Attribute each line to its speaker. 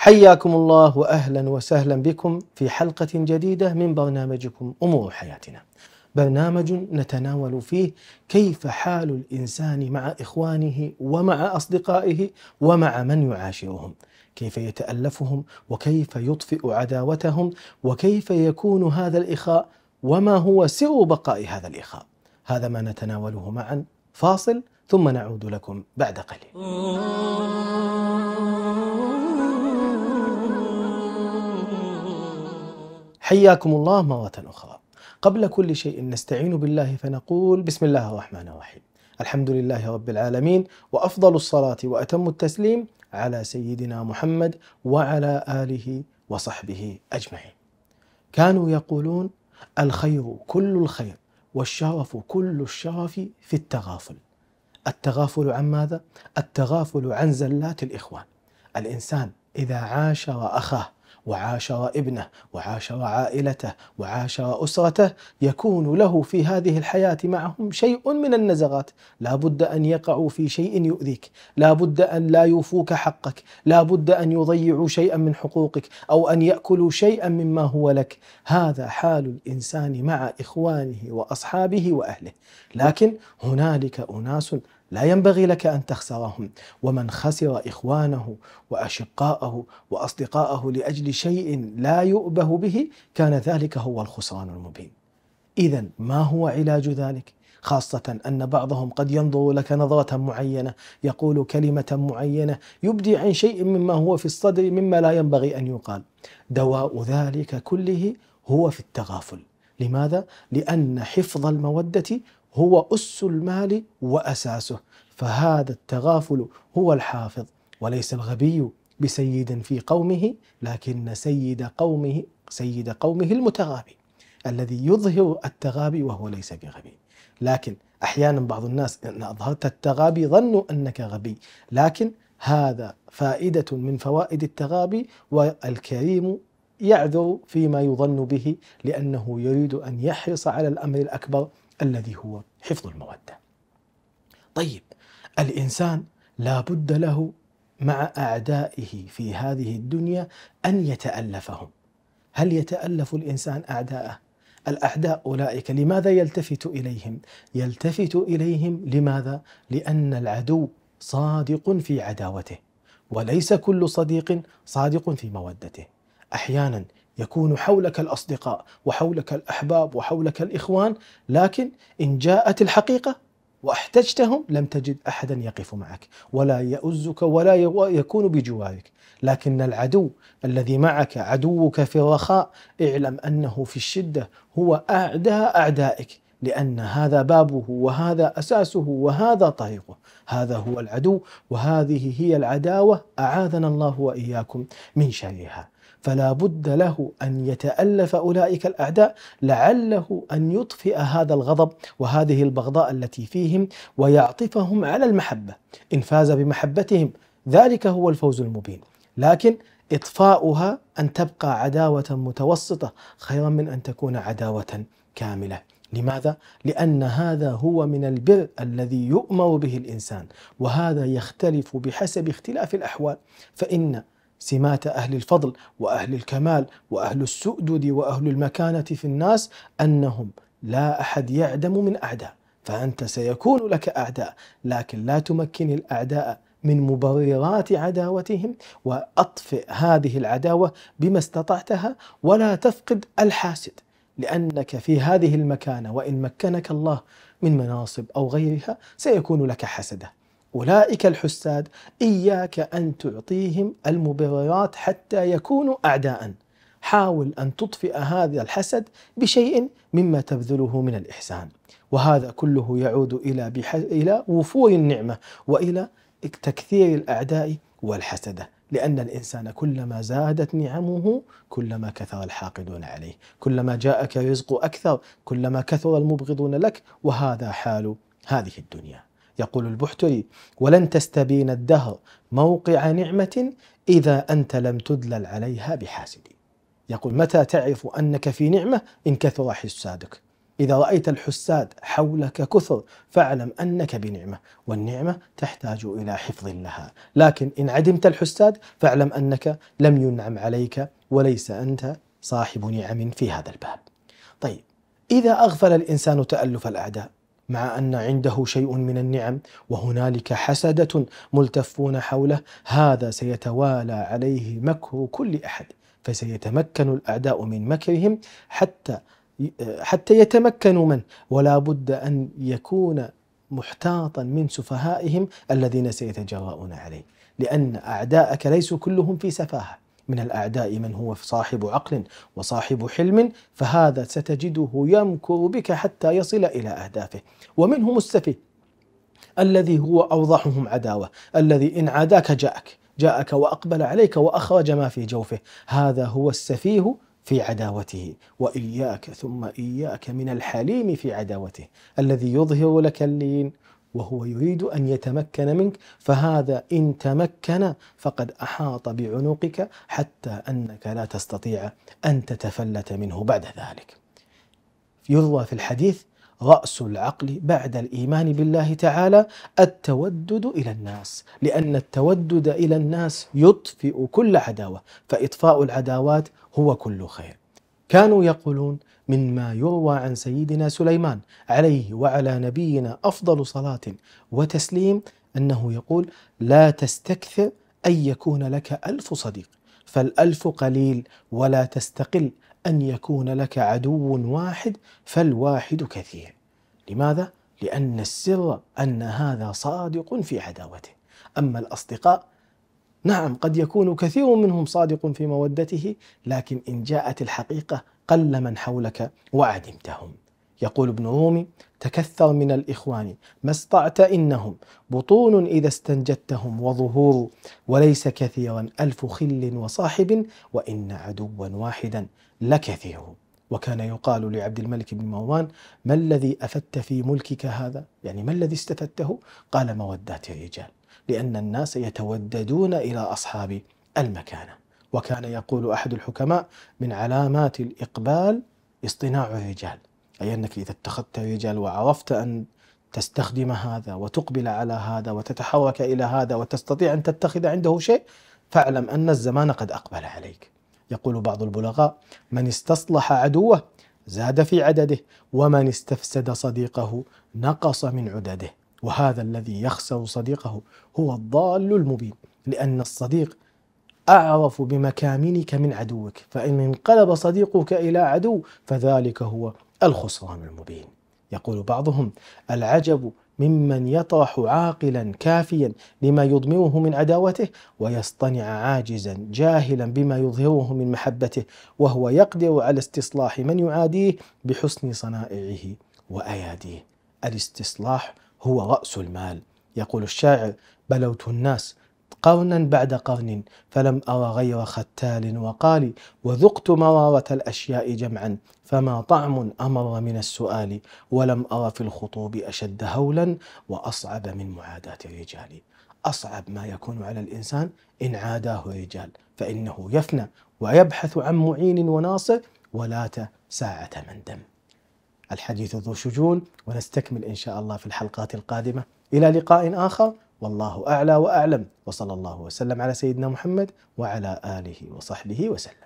Speaker 1: حياكم الله واهلا وسهلا بكم في حلقه جديده من برنامجكم امور حياتنا. برنامج نتناول فيه كيف حال الانسان مع اخوانه ومع اصدقائه ومع من يعاشرهم. كيف يتالفهم وكيف يطفئ عداوتهم وكيف يكون هذا الاخاء وما هو سر بقاء هذا الاخاء. هذا ما نتناوله معا فاصل ثم نعود لكم بعد قليل. حياكم الله مرة أخرى قبل كل شيء نستعين بالله فنقول بسم الله الرحمن الرحيم الحمد لله رب العالمين وأفضل الصلاة وأتم التسليم على سيدنا محمد وعلى آله وصحبه أجمعين كانوا يقولون الخير كل الخير والشرف كل الشرف في التغافل التغافل عن ماذا؟ التغافل عن زلات الإخوان الإنسان إذا عاشر أخاه وعاشر ابنه وعاشر عائلته وعاشر أسرته يكون له في هذه الحياة معهم شيء من النزغات لا بد أن يقعوا في شيء يؤذيك لا بد أن لا يوفوك حقك لا بد أن يضيعوا شيئا من حقوقك أو أن يأكلوا شيئا مما هو لك هذا حال الإنسان مع إخوانه وأصحابه وأهله لكن هنالك أناس لا ينبغي لك ان تخسرهم ومن خسر اخوانه واشقاءه واصدقاءه لاجل شيء لا يؤبه به كان ذلك هو الخسران المبين اذا ما هو علاج ذلك خاصة أن بعضهم قد ينظر لك نظرة معينة يقول كلمة معينة يبدي عن شيء مما هو في الصدر مما لا ينبغي أن يقال دواء ذلك كله هو في التغافل لماذا؟ لأن حفظ المودة هو أس المال وأساسه فهذا التغافل هو الحافظ وليس الغبي بسيد في قومه لكن سيد قومه سيد قومه المتغابي الذي يظهر التغابي وهو ليس بغبي لكن احيانا بعض الناس ان اظهرت التغابي ظنوا انك غبي لكن هذا فائده من فوائد التغابي والكريم يعذر فيما يظن به لانه يريد ان يحرص على الامر الاكبر الذي هو حفظ الموده. طيب الانسان لا بد له مع اعدائه في هذه الدنيا ان يتالفهم هل يتالف الانسان اعداءه الاعداء اولئك لماذا يلتفت اليهم يلتفت اليهم لماذا لان العدو صادق في عداوته وليس كل صديق صادق في مودته احيانا يكون حولك الاصدقاء وحولك الاحباب وحولك الاخوان لكن ان جاءت الحقيقه واحتجتهم لم تجد احدا يقف معك ولا يؤزك ولا يكون بجوارك لكن العدو الذي معك عدوك في الرخاء اعلم انه في الشده هو اعدى اعدائك لان هذا بابه وهذا اساسه وهذا طريقه هذا هو العدو وهذه هي العداوه اعاذنا الله واياكم من شرها فلا بد له أن يتألف أولئك الأعداء لعله أن يطفئ هذا الغضب وهذه البغضاء التي فيهم ويعطفهم على المحبة إن فاز بمحبتهم ذلك هو الفوز المبين لكن إطفاؤها أن تبقى عداوة متوسطة خيرا من أن تكون عداوة كاملة لماذا؟ لأن هذا هو من البر الذي يؤمر به الإنسان وهذا يختلف بحسب اختلاف الأحوال فإن سمات أهل الفضل وأهل الكمال وأهل السؤدد وأهل المكانة في الناس أنهم لا أحد يعدم من أعداء فأنت سيكون لك أعداء لكن لا تمكن الأعداء من مبررات عداوتهم وأطفئ هذه العداوة بما استطعتها ولا تفقد الحاسد لأنك في هذه المكانة وإن مكنك الله من مناصب أو غيرها سيكون لك حسده أولئك الحساد إياك أن تعطيهم المبررات حتى يكونوا أعداء حاول أن تطفئ هذا الحسد بشيء مما تبذله من الإحسان وهذا كله يعود إلى, إلى وفور النعمة وإلى تكثير الأعداء والحسدة لأن الإنسان كلما زادت نعمه كلما كثر الحاقدون عليه كلما جاءك رزق أكثر كلما كثر المبغضون لك وهذا حال هذه الدنيا يقول البحتري ولن تستبين الدهر موقع نعمة إذا أنت لم تدلل عليها بحاسد يقول متى تعرف أنك في نعمة إن كثر حسادك إذا رأيت الحساد حولك كثر فاعلم أنك بنعمة والنعمة تحتاج إلى حفظ لها لكن إن عدمت الحساد فاعلم أنك لم ينعم عليك وليس أنت صاحب نعم في هذا الباب طيب إذا أغفل الإنسان تألف الأعداء مع ان عنده شيء من النعم وهنالك حسده ملتفون حوله هذا سيتوالى عليه مكر كل احد فسيتمكن الاعداء من مكرهم حتى حتى يتمكنوا منه ولا بد ان يكون محتاطا من سفهائهم الذين سيتجرؤون عليه لان اعداءك ليسوا كلهم في سفاهه من الأعداء من هو صاحب عقل وصاحب حلم فهذا ستجده يمكر بك حتى يصل إلى أهدافه ومنهم السفيه الذي هو أوضحهم عداوة الذي إن عاداك جاءك جاءك وأقبل عليك وأخرج ما في جوفه هذا هو السفيه في عداوته وإياك ثم إياك من الحليم في عداوته الذي يظهر لك اللين وهو يريد ان يتمكن منك فهذا ان تمكن فقد احاط بعنقك حتى انك لا تستطيع ان تتفلت منه بعد ذلك. يروى في الحديث راس العقل بعد الايمان بالله تعالى التودد الى الناس، لان التودد الى الناس يطفئ كل عداوه، فاطفاء العداوات هو كل خير. كانوا يقولون مما يروى عن سيدنا سليمان عليه وعلى نبينا افضل صلاه وتسليم انه يقول لا تستكثر ان يكون لك الف صديق فالالف قليل ولا تستقل ان يكون لك عدو واحد فالواحد كثير لماذا لان السر ان هذا صادق في عداوته اما الاصدقاء نعم قد يكون كثير منهم صادق في مودته لكن ان جاءت الحقيقه قل من حولك وعدمتهم يقول ابن رومي تكثر من الإخوان ما استطعت إنهم بطون إذا استنجدتهم وظهور وليس كثيرا ألف خل وصاحب وإن عدوا واحدا لكثير وكان يقال لعبد الملك بن مروان ما الذي أفدت في ملكك هذا يعني ما الذي استفدته قال مودات الرجال لأن الناس يتوددون إلى أصحاب المكانة وكان يقول أحد الحكماء من علامات الإقبال اصطناع الرجال أي أنك إذا اتخذت الرجال وعرفت أن تستخدم هذا وتقبل على هذا وتتحرك إلى هذا وتستطيع أن تتخذ عنده شيء فاعلم أن الزمان قد أقبل عليك يقول بعض البلغاء من استصلح عدوه زاد في عدده ومن استفسد صديقه نقص من عدده وهذا الذي يخسر صديقه هو الضال المبين لأن الصديق أعرف بمكامنك من عدوك فإن انقلب صديقك إلى عدو فذلك هو الخسران المبين يقول بعضهم العجب ممن يطرح عاقلا كافيا لما يضمره من عداوته ويصطنع عاجزا جاهلا بما يظهره من محبته وهو يقدر على استصلاح من يعاديه بحسن صنائعه واياديه الاستصلاح هو راس المال يقول الشاعر بلوت الناس قونا بعد قون فلم أرى غير ختال وقال وذقت مرارة الأشياء جمعا فما طعم أمر من السؤال ولم أرى في الخطوب أشد هولا وأصعب من معاداة الرجال أصعب ما يكون على الإنسان إن عاداه رجال فإنه يفنى ويبحث عن معين وناصر ولات ساعة من دم الحديث ذو شجون ونستكمل إن شاء الله في الحلقات القادمة إلى لقاء آخر والله اعلى واعلم وصلى الله وسلم على سيدنا محمد وعلى اله وصحبه وسلم